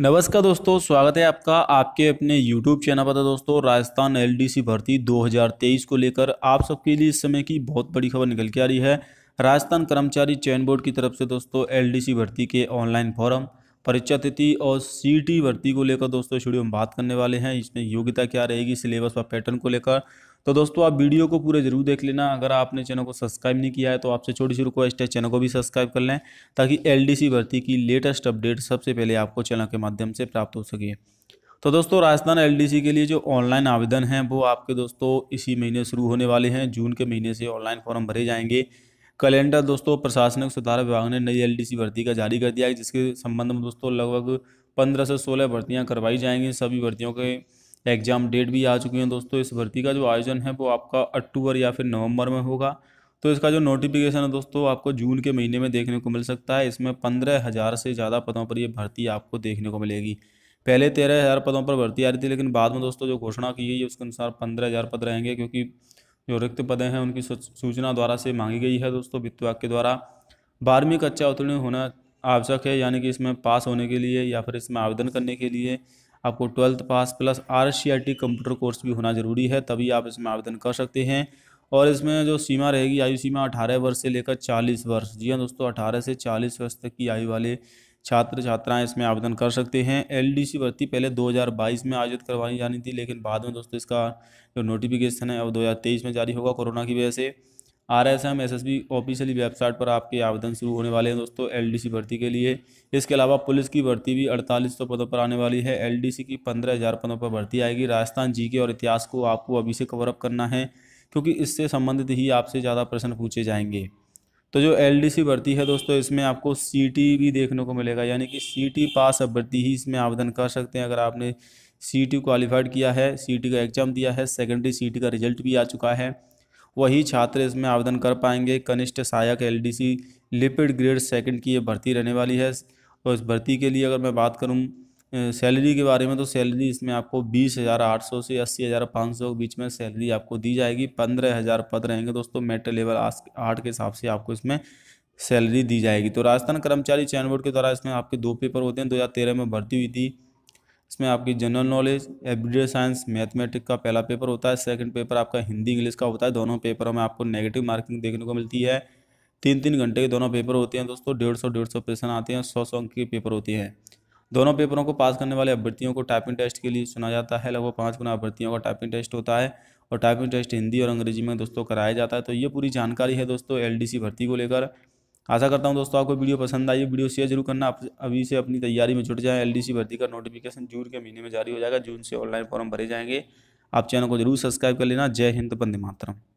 नमस्कार दोस्तों स्वागत है आपका आपके अपने यूट्यूब चैनल पर तो दोस्तों राजस्थान एलडीसी भर्ती 2023 को लेकर आप सबके लिए इस समय की बहुत बड़ी खबर निकल के आ रही है राजस्थान कर्मचारी चयन बोर्ड की तरफ से दोस्तों एलडीसी भर्ती के ऑनलाइन फॉर्म परीक्षा तिथि और सीटी भर्ती को लेकर दोस्तों इस वीडियो में बात करने वाले हैं इसमें योग्यता क्या रहेगी सिलेबस व पैटर्न को लेकर तो दोस्तों आप वीडियो को पूरे जरूर देख लेना अगर आपने चैनल को सब्सक्राइब नहीं किया है तो आपसे छोटी सी रिक्वेस्ट है चैनल को भी सब्सक्राइब कर लें ताकि एलडीसी भर्ती की लेटेस्ट अपडेट सबसे पहले आपको चैनल के माध्यम से प्राप्त हो सके तो दोस्तों राजस्थान एलडीसी के लिए जो ऑनलाइन आवेदन है वो आपके दोस्तों इसी महीने शुरू होने वाले हैं जून के महीने से ऑनलाइन फॉर्म भरे जाएंगे कैलेंडर दोस्तों प्रशासनिक सुधार विभाग ने नई एलडीसी भर्ती का जारी कर दिया है जिसके संबंध में दोस्तों लगभग पंद्रह से सोलह भर्तियाँ करवाई जाएंगी सभी भर्तियों के एग्जाम डेट भी आ चुकी हैं दोस्तों इस भर्ती का जो आयोजन है वो आपका अक्टूबर या फिर नवंबर में होगा तो इसका जो नोटिफिकेशन है दोस्तों आपको जून के महीने में देखने को मिल सकता है इसमें पंद्रह हज़ार से ज़्यादा पदों पर यह भर्ती आपको देखने को मिलेगी पहले तेरह हज़ार पदों पर भर्ती आ रही थी लेकिन बाद में दोस्तों जो घोषणा की गई है उसके अनुसार पंद्रह हज़ार पद रहेंगे क्योंकि जो रिक्त पदे हैं उनकी सूचना द्वारा से मांगी गई है दोस्तों वित्त विभाग के द्वारा बारहवीं कक्षा उत्तीर्ण होना आवश्यक है यानी कि इसमें पास होने के लिए या फिर इसमें आवेदन करने के लिए आपको twelfth pass plus or computer course भी होना ज़रूरी है तभी आप इसमें आवेदन कर सकते हैं और इसमें जो सीमा रहेगी आयु सीमा 18 वर्ष से लेकर 40 वर्ष जी हाँ दोस्तों 18 से 40 वर्ष तक की आयु वाले छात्र छात्राएं इसमें आवेदन कर सकते हैं एलडीसी भर्ती पहले 2022 में आयोजित करवाई जानी थी लेकिन बाद में दोस्तों इसका जो नोटिफिकेशन है वो दो में जारी होगा कोरोना की वजह से R S M S S B officially website पर आपके आवेदन शुरू होने वाले हैं दोस्तों एल डी सी भर्ती के लिए इसके अलावा पुलिस की भर्ती भी अड़तालीस सौ पदों पर आने वाली है एल डी सी की पंद्रह हज़ार पदों पर भर्ती आएगी राजस्थान जी के और इतिहास को आपको अभी से कवरअप करना है क्योंकि इससे संबंधित ही आपसे ज़्यादा प्रश्न पूछे जाएंगे तो जो एलडीसी भर्ती है दोस्तों इसमें आपको सीटी भी देखने को मिलेगा यानी कि सीटी पास भर्ती ही इसमें आवेदन कर सकते हैं अगर आपने सीटी क्वालिफाइड किया है सीटी का एग्ज़ाम दिया है सेकेंडरी सीटी का रिजल्ट भी आ चुका है वही छात्र इसमें आवेदन कर पाएंगे कनिष्ठ सहायक सी लिपिड ग्रेड सेकेंड की ये भर्ती रहने वाली है और इस भर्ती के लिए अगर मैं बात करूँ सैलरी के बारे में तो सैलरी इसमें आपको बीस हज़ार आठ सौ से अस्सी हज़ार पाँच सौ के बीच में सैलरी आपको दी जाएगी पंद्रह हज़ार पद रहेंगे दोस्तों मेटर लेवल आठ के हिसाब से आपको इसमें सैलरी दी जाएगी तो राजस्थान कर्मचारी चयन बोर्ड के द्वारा इसमें आपके दो पेपर होते हैं तेरह में भर्ती हुई थी इसमें आपकी general knowledge everyday science mathematic का पहला पेपर होता है सेकंड पेपर आपका हिंदी इंग्लिश का होता है दोनों पेपरों में आपको नेगेटिव मार्किंग देखने को मिलती है तीन तीन घंटे के दोनों पेपर होते हैं दोस्तों डेढ़ सौ डेढ़ सौ प्रश्न आते हैं सौ सौ अंक के पेपर होते हैं दोनों पेपरों को पास करने वाले अभ्यर्थियों को टाइपिंग टेस्ट के लिए सुना जाता है लगभग पाँच गुना अभ्यर्थियों का टाइपिंग टेस्ट होता है और टाइपिंग टेस्ट हिंदी और अंग्रेजी में दोस्तों कराया जाता है तो ये पूरी जानकारी है दोस्तों एल भर्ती को लेकर आशा करता हूँ दोस्तों आपको वीडियो पसंद आई वीडियो शेयर जरूर करना अभी से अपनी तैयारी में जुट जाए एल भर्ती का नोटिफिकेशन जून के महीने में जारी हो जाएगा जून से ऑनलाइन फॉर्म भरे जाएंगे आप चैनल को जरूर सब्सक्राइब कर लेना जय हिंद बंदे मातरम